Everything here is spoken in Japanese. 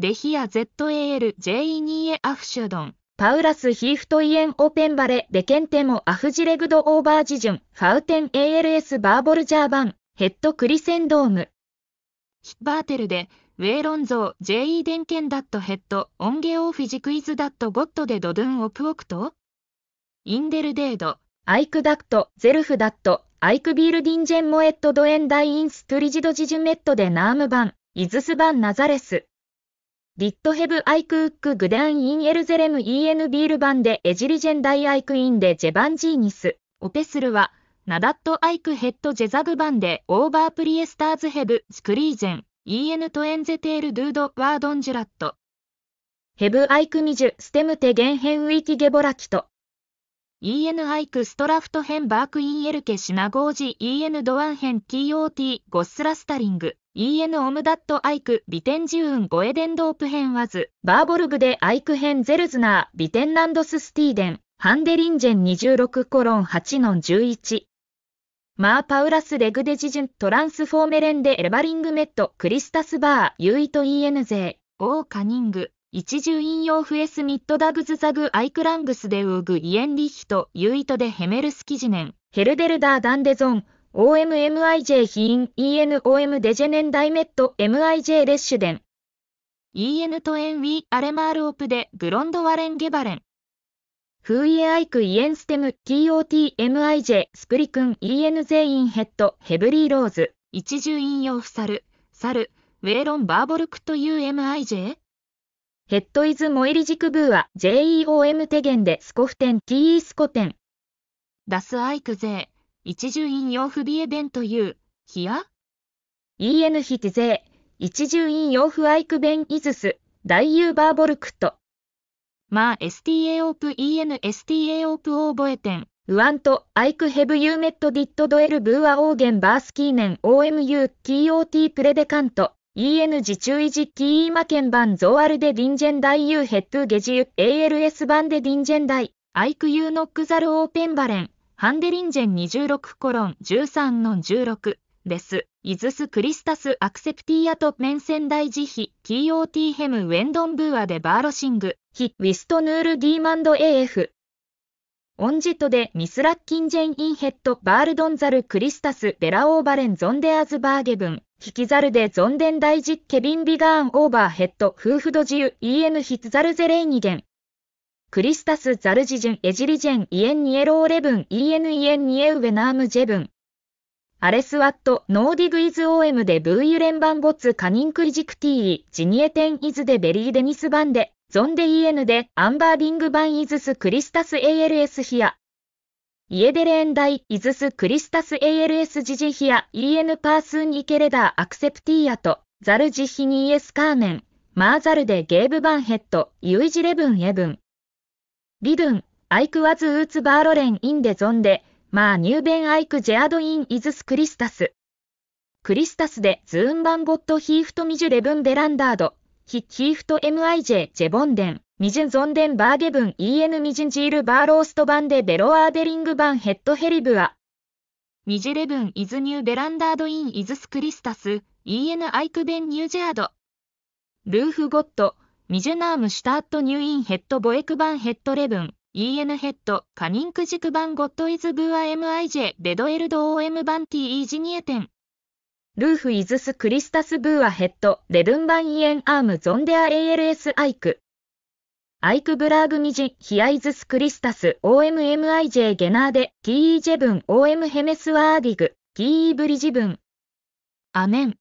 デヒア z a l j e ーエアフシュドン。パウラスヒーフトイエンオペンバレデケンテモアフジレグドオーバージジュン、ファウテン ALS バーボルジャーバン、ヘッドクリセンドーム。ヒッバーテルで、ウェーロンゾー、JE デンケンダットヘッド、オンゲオフィジクイズダットゴットでドドゥンオプオクトインデルデード、アイクダクト、ゼルフダット、アイクビールディンジェンモエットドエンダイインストリジドジジュメットでナームバン、イズスバンナザレス。リットヘブ・アイクウック・グダン・イン・エルゼレム・ EN・ ビール版でエジリジェン・ダイ・アイク・インでジェバンジーニス、オペスルは、ナダット・アイク・ヘッド・ジェザグ版でオーバー・プリエスターズ・ヘブ・スクリーゼン、EN・ トエンゼテール・ドゥード・ワードン・ジュラット。ヘブ・アイク・ミジュ・ステムテ・ゲン・ヘン・ウィキ・ゲボラキト。EN アイクストラフトヘン・バークインエルケシナゴージ EN ドワンヘン・ TOT ゴッスラスタリング EN オムダットアイク、ビテンジウンゴエデンドープヘンワズ、バーボルグでアイクヘンゼルズナー、ビテンランドススティーデン、ハンデリンジェン26コロン8の11。マーパウラスレグデジジュントランスフォーメレンデエバリングメットクリスタスバーユイト EN 勢オーカニング一重引用フエスミッドダグズザグアイクラングスデウーグイエンリヒトユイトデヘメルスキジネンヘルデルダーダンデゾン OMMIJ ヒイン ENOM デジェネンダイメット MIJ レッシュデン EN とエンウィアレマールオプデグロンドワレンゲバレンフーイエアイクイエンステム TOTMIJ スプリクン EN ゼインヘッドヘブリーローズ一重引用フサルサルウェーロンバーボルクという MIJ? ヘッドイズモエリジクブーア JEOM テゲンでスコフテン TE スコテンダスアイクゼー一住院用不美エ弁という、ひや ?en テてゼ一住院用不アイク弁イズス、大ユーバーボルクト。まあ sta オープ en sta オープオーボエテン。ウアント、アイクヘブユーメットディットドエルブーアオーゲンバースキーネン OMU、テ o t プレデカント。EN 自注意時キーマケン版ゾーアルデディンジェンダイユーヘッドゲジユ ALS 版デディンジェンダイアイクユーノックザルオーペンバレンハンデリンジェン26コロン13の16です。イズス・クリスタス・アクセプティアとメンセン大慈悲 TOT ヘム・ウェンドン・ブーアでバーロシング、ヒ・ウィストヌール・ディーマンド・ AF。オンジトでミスラッキンジェン・インヘッド・バールドンザル・クリスタス・ベラ・オーバレン・ゾンデアズ・バーゲブン、引きザルでゾンデン大事ケビン・ビガーン・オーバーヘッド・フーフドジュイエヌ・ヒツザル・ゼレイニゲン。クリスタス・ザルジジュン・エジリジェン・イエン・ニエロー・レブン・イエン・イエン・ニエウェナーム・ジェブン。アレスワット、ノーディグイズ・オーエムでブーユレンバンボツ・カニンクリジクティー、ジニエテン・イズでベリー・デニス・バンで、ゾンデ・イエヌで、アンバーディング・バン・イズス・クリスタス・ ALS・ ヒア。イエデレンダイ、イズス・クリスタス・ ALS・ ジジヒア、イエヌ・パースン・イケレダー・アクセプティーアと、ザルジヒニイエス・カーメン、マーザルでゲーブ・バンヘッド、ユイジ・レブン・エブン。リドゥン、アイクワズウーツバーロレンインデゾンデ、まあベンアイクジェアドインイズスクリスタス。クリスタスでズーンバンゴットヒーフトミジュレブンベランダード、ヒヒーフト MIJ ジェボンデン、ミジュンゾンデンバーゲブン EN ミジュンジールバーロースト版でベロアーデリング版ヘッドヘリブア。ミジュレブンイズニューベランダードインイズスクリスタス、EN アイクベンニュージェアド。ルーフゴット、ミジュナームシュタートニュインヘッドボエクバンヘッドレブン、EN ヘッド、カニンクジクバンゴットイズブーア MIJ デドエルドオ OM バンティイージニエテン。ルーフイズスクリスタスブーアヘッド、レブンバンイエンアームゾンデア ALS アイク。アイクブラーグミジ、ヒアイズスクリスタス、オーエエム o アイジェゲナーデ、TE ジェブン、オーエムヘメスワーディグ、TE ブリジブン。アメン。